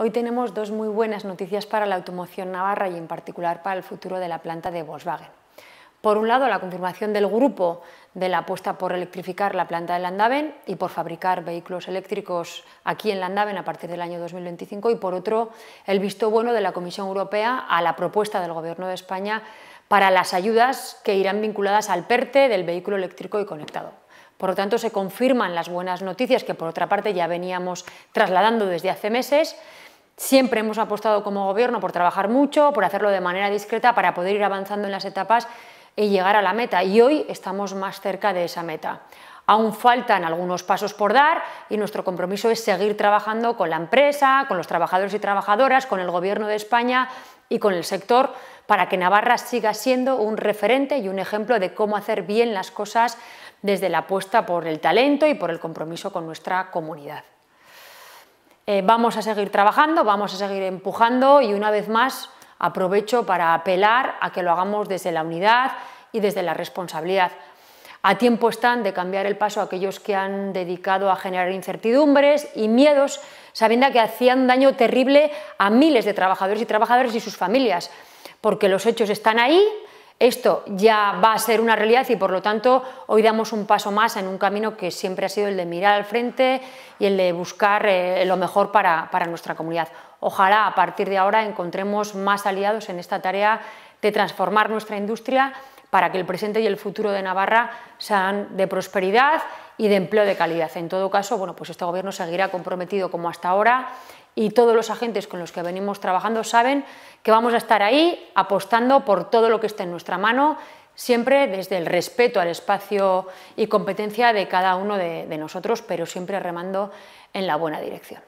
Hoy tenemos dos muy buenas noticias para la automoción navarra y en particular para el futuro de la planta de Volkswagen. Por un lado, la confirmación del grupo de la apuesta por electrificar la planta de Landaven y por fabricar vehículos eléctricos aquí en Landaven a partir del año 2025 y por otro, el visto bueno de la Comisión Europea a la propuesta del Gobierno de España para las ayudas que irán vinculadas al PERTE del vehículo eléctrico y conectado. Por lo tanto, se confirman las buenas noticias que por otra parte ya veníamos trasladando desde hace meses Siempre hemos apostado como gobierno por trabajar mucho, por hacerlo de manera discreta para poder ir avanzando en las etapas y llegar a la meta. Y hoy estamos más cerca de esa meta. Aún faltan algunos pasos por dar y nuestro compromiso es seguir trabajando con la empresa, con los trabajadores y trabajadoras, con el Gobierno de España y con el sector para que Navarra siga siendo un referente y un ejemplo de cómo hacer bien las cosas desde la apuesta por el talento y por el compromiso con nuestra comunidad. Eh, vamos a seguir trabajando, vamos a seguir empujando y una vez más aprovecho para apelar a que lo hagamos desde la unidad y desde la responsabilidad. A tiempo están de cambiar el paso a aquellos que han dedicado a generar incertidumbres y miedos, sabiendo que hacían daño terrible a miles de trabajadores y trabajadoras y sus familias, porque los hechos están ahí, esto ya va a ser una realidad y por lo tanto hoy damos un paso más en un camino que siempre ha sido el de mirar al frente y el de buscar eh, lo mejor para, para nuestra comunidad. Ojalá a partir de ahora encontremos más aliados en esta tarea de transformar nuestra industria para que el presente y el futuro de Navarra sean de prosperidad y de empleo de calidad. En todo caso, bueno, pues este gobierno seguirá comprometido como hasta ahora y todos los agentes con los que venimos trabajando saben que vamos a estar ahí apostando por todo lo que está en nuestra mano, siempre desde el respeto al espacio y competencia de cada uno de, de nosotros, pero siempre remando en la buena dirección.